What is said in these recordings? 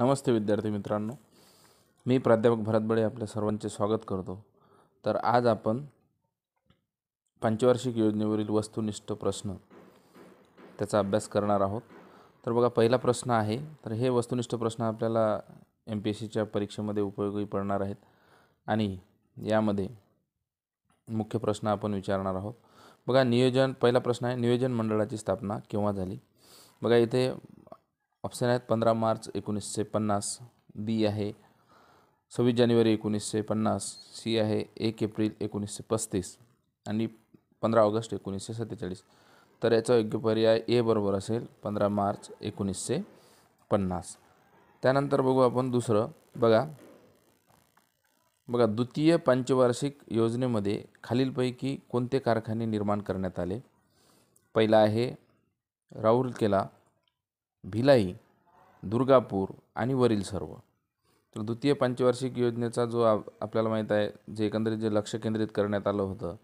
नमस्ते विद्यार्थी मित्रांनो मी प्राध्यापक भरतबळे आपल्या सर्वांचे स्वागत करतो तर आज आपण पंचवार्षिक योजनेवरील वस्तुनिष्ठ प्रश्न त्याचा अभ्यास करणार आहोत तर बघा पहिला प्रश्न आहे तर हे वस्तुनिष्ठ प्रश्न आपल्याला एम पी एस सीच्या परीक्षेमध्ये उपयोगी पडणार आहेत आणि यामध्ये मुख्य प्रश्न आपण विचारणार आहोत बघा नियोजन पहिला प्रश्न आहे नियोजन मंडळाची स्थापना केव्हा झाली बघा इथे ऑप्शन आहेत पंधरा मार्च एकोणीसशे पन्नास बी आहे सव्वीस जानेवारी एकोणीसशे पन्नास सी आहे एक एप्रिल एकोणीसशे पस्तीस आणि पंधरा ऑगस्ट एकोणीसशे सत्तेचाळीस तर याचा योग्य पर्याय ए बरोबर असेल पंधरा मार्च एकोणीसशे पन्नास त्यानंतर बघू आपण दुसरं बघा बघा द्वितीय पंचवार्षिक योजनेमध्ये खालीलपैकी कोणते कारखाने निर्माण करण्यात आले पहिला आहे राऊरकेला भिलाई दुर्गापूर आणि वरील सर्व तर द्वितीय पंचवार्षिक योजनेचा जो आपल्याला माहीत आहे जे एकंदरीत जे लक्ष केंद्रित करण्यात आलं होतं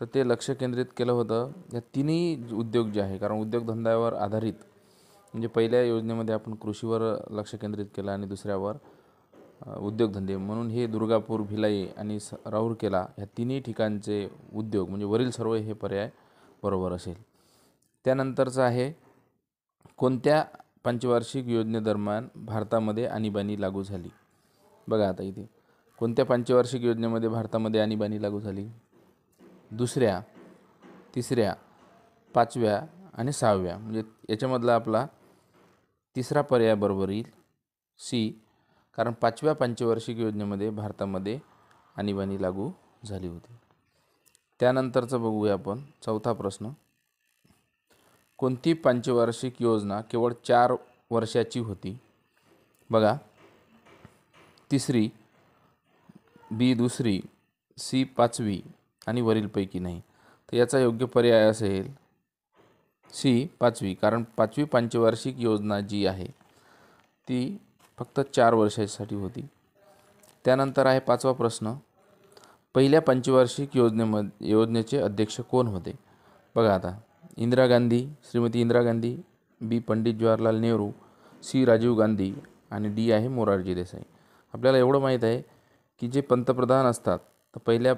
तर ते लक्ष केंद्रित केलं होतं या तिन्ही उद्योग जे आहे कारण उद्योगधंद्यावर आधारित म्हणजे पहिल्या योजनेमध्ये आपण कृषीवर लक्ष केंद्रित केलं आणि दुसऱ्यावर उद्योगधंदे म्हणून हे दुर्गापूर भिलाई आणि स राऊरकेला ह्या तिन्ही ठिकाणचे उद्योग म्हणजे वरील सर्व हे पर्याय बरोबर असेल त्यानंतरचं आहे कोणत्या पंचवार्षिक योजनेदरम्यान भारतामध्ये आणीबाणी लागू झाली बघा आता इथे कोणत्या पंचवार्षिक योजनेमध्ये भारतामध्ये आणीबाणी लागू झाली दुसऱ्या तिसऱ्या पाचव्या आणि सहाव्या म्हणजे याच्यामधला आपला तिसरा पर्याय बरोबर येईल सी कारण पाचव्या पंचवार्षिक योजनेमध्ये भारतामध्ये आणीबाणी लागू झाली होती त्यानंतरचं बघूया आपण चौथा प्रश्न कोणती पंचवार्षिक योजना केवळ चार वर्षाची होती बघा तिसरी बी दुसरी सी पाचवी आणि वरीलपैकी नाही तर याचा योग्य पर्याय असेल सी पाचवी कारण पाचवी पंचवार्षिक योजना जी आहे ती फक्त चार वर्षासाठी होती त्यानंतर आहे पाचवा प्रश्न पहिल्या पंचवार्षिक योजनेमध्ये योजनेचे अध्यक्ष कोण होते बघा आता इंदिरा गांधी श्रीमती इंदिरा गांधी बी पंडित जवाहरलाल नेहरू सी राजीव गांधी आणि डी आहे मोरारजी देसाई आपल्याला एवढं माहीत आहे की जे पंतप्रधान असतात तर पहिल्या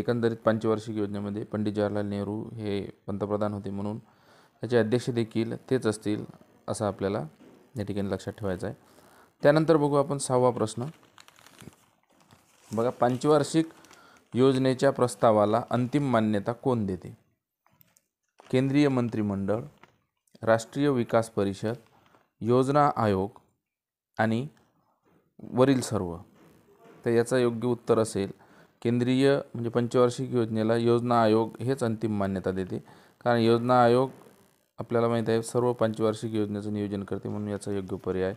एकंदरीत पंचवार्षिक योजनेमध्ये पंडित जवाहरलाल नेहरू हे पंतप्रधान होते म्हणून त्याचे अध्यक्ष देखील तेच असतील असं आपल्याला या ठिकाणी लक्षात ठेवायचं आहे त्यानंतर बघू आपण सहावा प्रश्न बघा पंचवार्षिक योजनेच्या प्रस्तावाला अंतिम मान्यता कोण देते केंद्रीय मंत्रिमंडळ राष्ट्रीय विकास परिषद योजना आयोग आणि वरील सर्व तर याचा योग्य उत्तर असेल केंद्रीय म्हणजे पंचवार्षिक योजनेला योजना आयोग हेच अंतिम मान्यता देते कारण योजना आयोग आपल्याला माहीत आहे सर्व पंचवार्षिक योजनेचं नियोजन करते म्हणून याचा योग्य पर्याय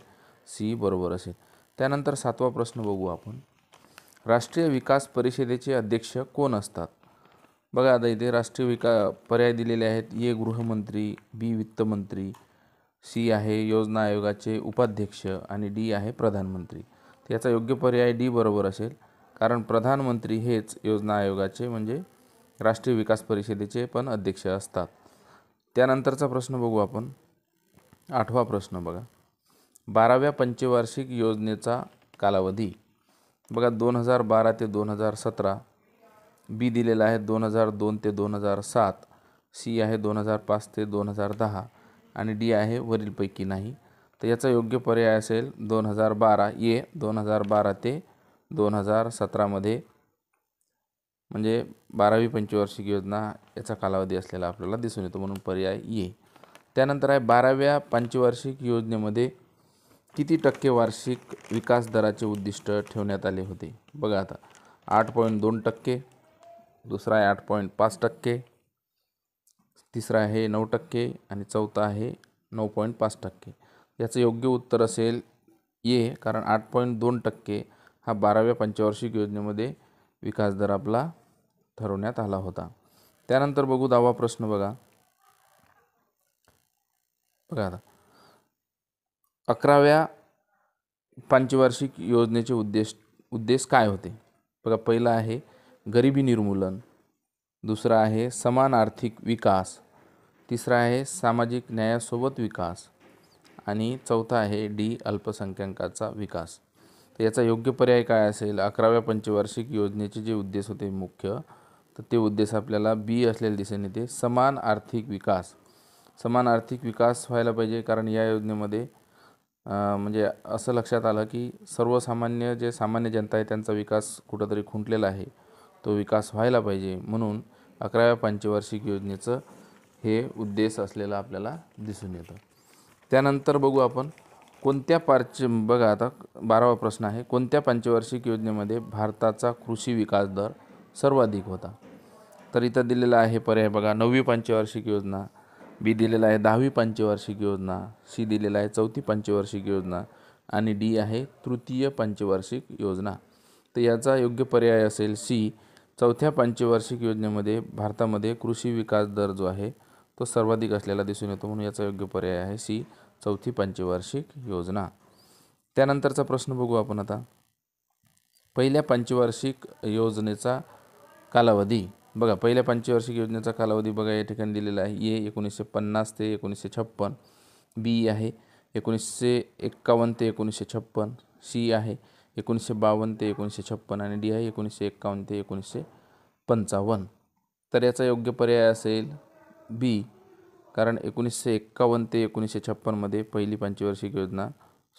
सी बरोबर असेल त्यानंतर सातवा प्रश्न बघू आपण राष्ट्रीय विकास परिषदेचे अध्यक्ष कोण असतात बघा आता इथे राष्ट्रीय विका पर्याय दिलेले आहेत ए गृहमंत्री बी वित्तमंत्री सी आहे योजना आयोगाचे उपाध्यक्ष आणि डी आहे प्रधानमंत्री याचा योग्य पर्याय डी बरोबर असेल कारण प्रधानमंत्री हेच योजना आयोगाचे म्हणजे राष्ट्रीय विकास परिषदेचे पण अध्यक्ष असतात त्यानंतरचा प्रश्न बघू आपण आठवा प्रश्न बघा बाराव्या पंचवार्षिक योजनेचा कालावधी बघा दोन हजार बारा ते दोन हजार सतरा बी दिलेला आहे दोन हजार दोन ते दोन हजार सात सी आहे दोन हजार पाच ते दोन हजार दहा आणि डी आहे वरीलपैकी नाही तर याचा योग्य पर्याय असेल दोन हजार बारा ए दोन हजार बारा ते दोन हजार सतरामध्ये म्हणजे बारावी पंचवार्षिक योजना याचा कालावधी असलेला आपल्याला दिसून येतो म्हणून पर्याय ये त्यानंतर आहे बाराव्या पंचवार्षिक योजनेमध्ये किती टक्के वार्षिक विकास दराचे उद्दिष्ट ठेवण्यात आले होते बघा आता आठ पॉईंट दोन टक्के दुसरा आहे आठ पॉईंट पाच टक्के तिसरा आहे नऊ टक्के आणि चौथा आहे नऊ पॉईंट पाच टक्के याचं योग्य उत्तर असेल ये कारण आठ पॉईंट दोन टक्के हा बाराव्या पंचवार्षिक योजनेमध्ये विकास दर आपला ठरवण्यात आला होता त्यानंतर बघू दावा प्रश्न बघा बघा आता अकराव्या पंचवार्षिक योजनेचे उद्देश उद्देश काय होते बघा पहिला आहे गरिबी निर्मूलन दुसरा आहे समान आर्थिक विकास तिसरा आहे सामाजिक न्यायासोबत विकास आणि चौथा आहे डी अल्पसंख्याकाचा विकास तर याचा योग्य पर्याय काय असेल अकराव्या पंचवार्षिक योजनेचे जे उद्देश होते मुख्य तर ते उद्देश आपल्याला बी असलेले दिसून येते समान आर्थिक विकास समान आर्थिक विकास व्हायला पाहिजे कारण या योजनेमध्ये म्हणजे असं लक्षात आलं की सर्वसामान्य जे सामान्य जनता आहे त्यांचा विकास कुठंतरी खुंटलेला आहे तो विकास व्हायला पाहिजे म्हणून अकराव्या पंचवार्षिक योजनेचं हे उद्देश असलेलं आपल्याला दिसून येतं त्यानंतर बघू आपण कोणत्या पाच बघा आता बारावा प्रश्न आहे कोणत्या पंचवार्षिक योजनेमध्ये भारताचा कृषी विकास दर सर्वाधिक होता तर इथं दिलेला आहे पर्याय बघा नववी पंचवार्षिक योजना बी दिलेला आहे दहावी पंचवार्षिक योजना सी दिलेला आहे चौथी पंचवार्षिक योजना आणि डी आहे तृतीय पंचवार्षिक योजना तर याचा योग्य पर्याय असेल सी चौथ्या पंचवार्षिक योजनेमध्ये भारतामध्ये कृषी विकास दर जो आहे तो सर्वाधिक असलेला दिसून येतो म्हणून याचा योग्य पर्याय आहे सी चौथी पंचवार्षिक योजना त्यानंतरचा प्रश्न बघू आपण आता पहिल्या पंचवार्षिक योजनेचा कालावधी बघा पहिल्या पंचवार्षिक योजनेचा कालावधी बघा या ठिकाणी दिलेला आहे ए एकोणीसशे पन्नास ते एकोणीसशे छप्पन बी आहे एकोणीसशे एक्कावन्न ते एकोणीसशे छप्पन सी आहे एकोणीसशे बावन्न ते एकोणीसशे छप्पन आणि डी आय एकोणीसशे एक्कावन्न ते एकोणीसशे पंचावन्न तर याचा योग्य पर्याय असेल बी कारण एकोणीसशे एक्कावन्न ते एकोणीसशे छप्पनमध्ये पहिली पंचवार्षिक योजना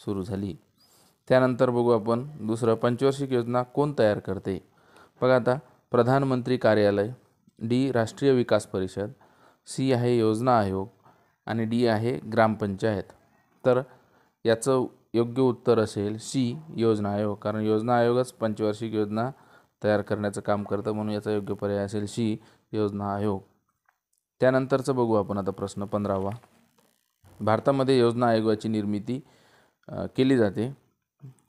सुरू झाली त्यानंतर बघू आपण दुसरं पंचवार्षिक योजना कोण तयार करते बघा आता प्रधानमंत्री कार्यालय डी राष्ट्रीय विकास परिषद सी आहे योजना आयोग आणि डी आहे ग्रामपंचायत तर याचं योग्य उत्तर असेल सी योजना आयोग कारण योजना आयोगच पंचवार्षिक योजना तयार करण्याचं काम करतं म्हणून याचा योग्य पर्याय असेल सी योजना आयोग त्यानंतरचं बघू आपण आता प्रश्न पंधरावा भारतामध्ये योजना आयोगाची निर्मिती केली जाते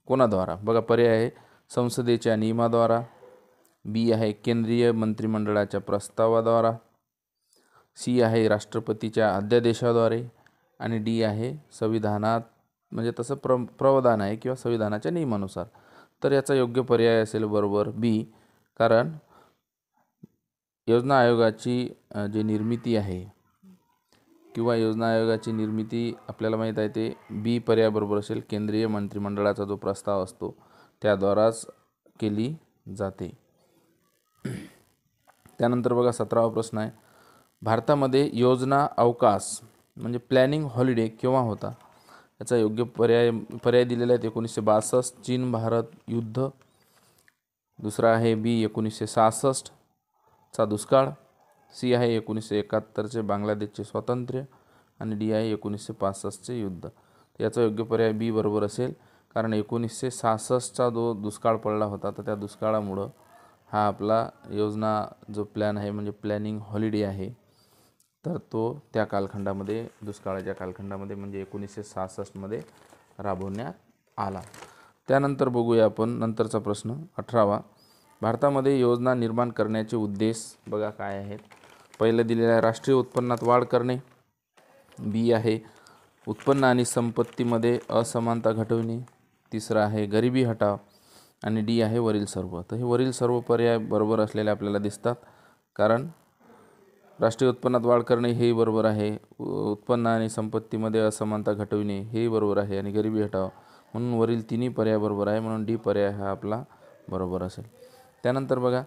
कोणाद्वारा बघा पर्याय आहे संसदेच्या नियमाद्वारा बी आहे केंद्रीय मंत्रिमंडळाच्या प्रस्तावाद्वारा सी आहे राष्ट्रपतीच्या अध्यादेशाद्वारे आणि डी आहे संविधानात म्हणजे तसं प्र प्रवधान आहे किंवा संविधानाच्या नियमानुसार तर याचा योग्य पर्याय असेल बरोबर बी कारण योजना आयोगाची जी निर्मिती आहे किंवा योजना आयोगाची निर्मिती आपल्याला माहीत आहे ते बी पर्यायाबरोबर असेल केंद्रीय मंत्रिमंडळाचा जो प्रस्ताव असतो त्याद्वाराच केली जाते त्यानंतर बघा सतरावा प्रश्न आहे भारतामध्ये योजना अवकाश म्हणजे प्लॅनिंग हॉलिडे केव्हा होता याचा योग्य पर्याय पर्याय दिलेला आहे एकोणीसशे बासष्ट चीन भारत युद्ध दुसरा आहे बी एकोणीसशे सहासष्टचा दुष्काळ सी आहे एकोणीसशे एकाहत्तरचे बांगलादेशचे स्वातंत्र्य आणि डी आहे एकोणीसशे पासष्टचे युद्ध याचा योग्य पर्याय बी बरोबर असेल कारण एकोणीसशे सहासष्टचा जो दुष्काळ पडला होता तर त्या दुष्काळामुळं हा आपला योजना जो प्लॅन आहे म्हणजे प्लॅनिंग हॉलिडे आहे तर तो त्या कालखंडामध्ये दुष्काळाच्या कालखंडामध्ये म्हणजे एकोणीसशे सहासष्टमध्ये राबवण्यात आला त्यानंतर बघूया आपण नंतरचा प्रश्न अठरावा भारतामध्ये योजना निर्माण करण्याचे उद्देश बघा काय आहेत पहिलं दिलेलं आहे राष्ट्रीय उत्पन्नात वाढ करणे बी आहे उत्पन्न आणि संपत्तीमध्ये असमानता घटवणे तिसरं आहे गरिबी हटाव आणि डी आहे वरील सर्व तर हे वरील सर्व पर्याय बरोबर असलेले आपल्याला दिसतात कारण राष्ट्रीय उत्पन्नात वाढ करणे हेही बरोबर आहे उत्पन्न आणि संपत्तीमध्ये असमानता घटविणे हेही बरोबर आहे आणि गरिबी हटाव म्हणून वरील तिन्ही पर्याय बरोबर आहे म्हणून डी पर्याय हा आपला बरोबर असेल त्यानंतर बघा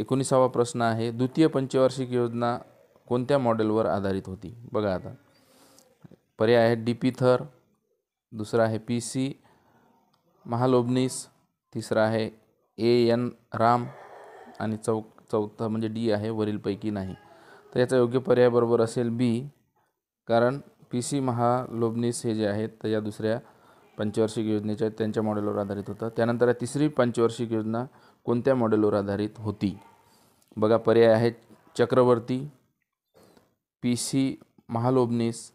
एकोणीसावा प्रश्न आहे द्वितीय पंचवार्षिक योजना कोणत्या मॉडेलवर आधारित होती बघा आता पर्याय आहे डी पी थर दुसरा आहे पी सी महालोबनीस तिसरा आहे ए एन राम आणि चौ चौथा म्हणजे डी आहे वरीलपैकी नाही तर याचा योग्य पर्याय बरोबर असेल बी कारण पी सी महालोबनीस हे जे आहेत तर या दुसऱ्या पंचवार्षिक योजनेच्या त्यांच्या मॉडेलवर आधारित होता त्यानंतर तिसरी पंचवार्षिक योजना कोणत्या मॉडेलवर आधारित होती बघा पर्याय आहेत चक्रवर्ती पी सी महालोबनीस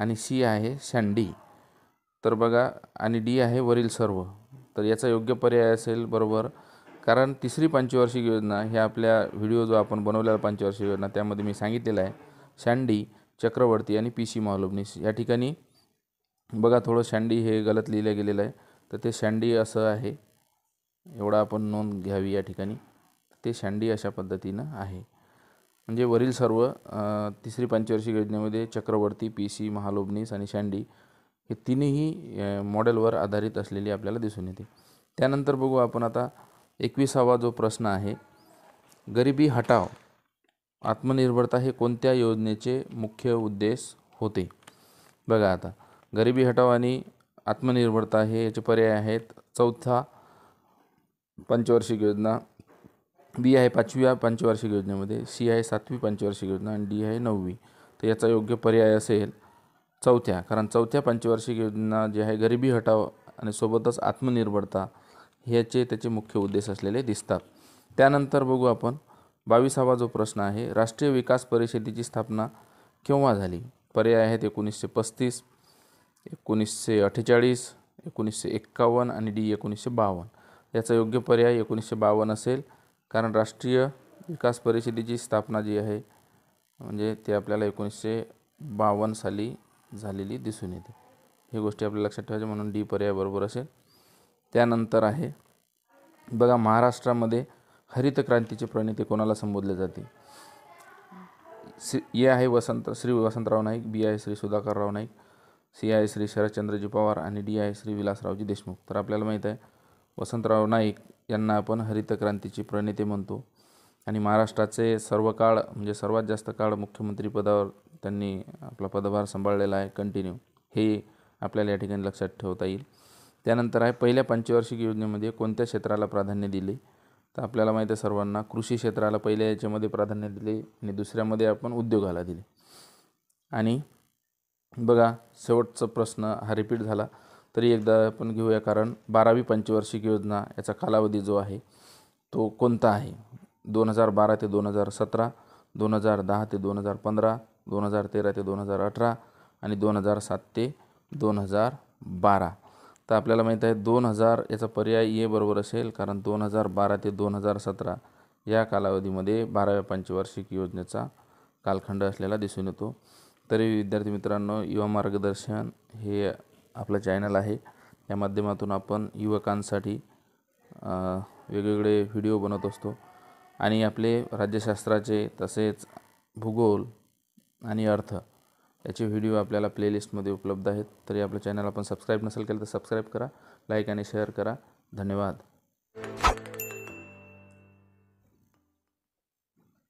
आणि सी आहे शँडी तर बघा आणि डी आहे वरील सर्व तर याचा योग्य पर्याय असेल बरोबर कारण तिसरी पंचवार्षिक योजना हे आपल्या व्हिडिओ जो आपण बनवलेला पंचवार्षिक योजना त्यामध्ये मी सांगितलेलं आहे शँडी चक्रवर्ती आणि पी सी महालोबनीस या ठिकाणी बघा थोडं शँडी हे गलत लिहिलं गेलेलं आहे तर ते शँडी असं आहे एवढा आपण नोंद घ्यावी या ठिकाणी ते शँडी अशा पद्धतीनं आहे म्हणजे वरील सर्व तिसरी पंचवार्षिक योजनेमध्ये चक्रवर्ती पी सी महालोबनीस आणि शँडी हे तिन्ही मॉडेलवर आधारित असलेली आपल्याला दिसून येते त्यानंतर बघू आपण आता एकविसावा जो प्रश्न आहे गरिबी हटाव आत्मनिर्भरता हे कोणत्या योजनेचे मुख्य उद्देश होते बघा आता गरिबी हटाव आणि आत्मनिर्भरता हे याचे पर्याय आहेत चौथा पंचवार्षिक योजना बी आहे पाचव्या पंचवार्षिक योजनेमध्ये सी आहे सातवी पंचवार्षिक योजना आणि डी आहे नववी तर याचा योग्य पर्याय असेल चौथ्या कारण चौथ्या पंचवार्षिक योजना जी आहे गरिबी हटाव आणि सोबतच आत्मनिर्भरता ह्याचे त्याचे मुख्य उद्देश असलेले दिसतात त्यानंतर बघू आपण बावीसावा जो प्रश्न आहे राष्ट्रीय विकास परिषदेची स्थापना केव्हा झाली पर्याय आहेत एकोणीसशे पस्तीस एकोणीसशे अठ्ठेचाळीस एकोणीसशे एक्कावन्न आणि डी एकोणीसशे बावन्न याचा योग्य पर्याय एकोणीसशे बावन्न असेल कारण राष्ट्रीय विकास परिषदेची स्थापना जी आहे म्हणजे ते आपल्याला एकोणीसशे बावन्न साली झालेली दिसून येते ही गोष्टी आपल्याला लक्षात ठेवायची म्हणून डी पर्याय बरोबर असेल त्यानंतर आहे बघा महाराष्ट्रामध्ये हरित क्रांतीचे प्रणेते कोणाला संबोधले जाते श्री ए आहे वसंत श्री वसंतराव नाईक बी आहे श्री सुधाकरराव नाईक सी आहे श्री शरदचंद्रजी पवार आणि डी आहे श्री विलासरावजी देशमुख तर आपल्याला माहीत आहे वसंतराव नाईक यांना आपण हरित क्रांतीचे प्रणेते म्हणतो आणि महाराष्ट्राचे सर्व काळ म्हणजे सर्वात जास्त काळ मुख्यमंत्री पदावर त्यांनी आपला पदभार सांभाळलेला आहे कंटिन्यू हे आपल्याला या ठिकाणी लक्षात ठेवता येईल त्यानंतर आहे पहिल्या पंचवार्षिक योजनेमध्ये कोणत्या क्षेत्राला प्राधान्य दिले तर आपल्याला माहीत आहे सर्वांना कृषी क्षेत्राला पहिल्या याच्यामध्ये प्राधान्य दिले आणि दुसऱ्यामध्ये आपण उद्योगाला दिले आणि बघा शेवटचा प्रश्न हा रिपीट झाला तरी एकदा आपण घेऊया कारण बारावी पंचवार्षिक योजना याचा कालावधी जो आहे तो कोणता आहे दोन हजार बारा ते दोन हजार सतरा दोन हजार दहा ते दोन हजार पंधरा दोन हजार तेरा ते दोन हजार अठरा आणि दोन हजार सात ते दोन हजार बारा तर आपल्याला माहीत आहे दोन हजार याचा पर्याय ए बरोबर असेल कारण दोन हजार बारा ते दोन हजार सतरा या कालावधीमध्ये बाराव्या पंचवार्षिक योजनेचा कालखंड असलेला दिसून येतो तरी विद्यार्थी मित्रांनो युवा मार्गदर्शन हे आपलं चॅनल आहे या माध्यमातून आपण युवकांसाठी वेगवेगळे व्हिडिओ बनवत असतो आणि आपले राज्यशास्त्राचे तसेच भूगोल आणि अर्थ याचे व्हिडिओ आपल्याला प्लेलिस्टमध्ये उपलब्ध आहेत तरी आपल्या चॅनल आपण सबस्क्राईब नसेल केलं तर सबस्क्राईब करा लाईक आणि शेअर करा धन्यवाद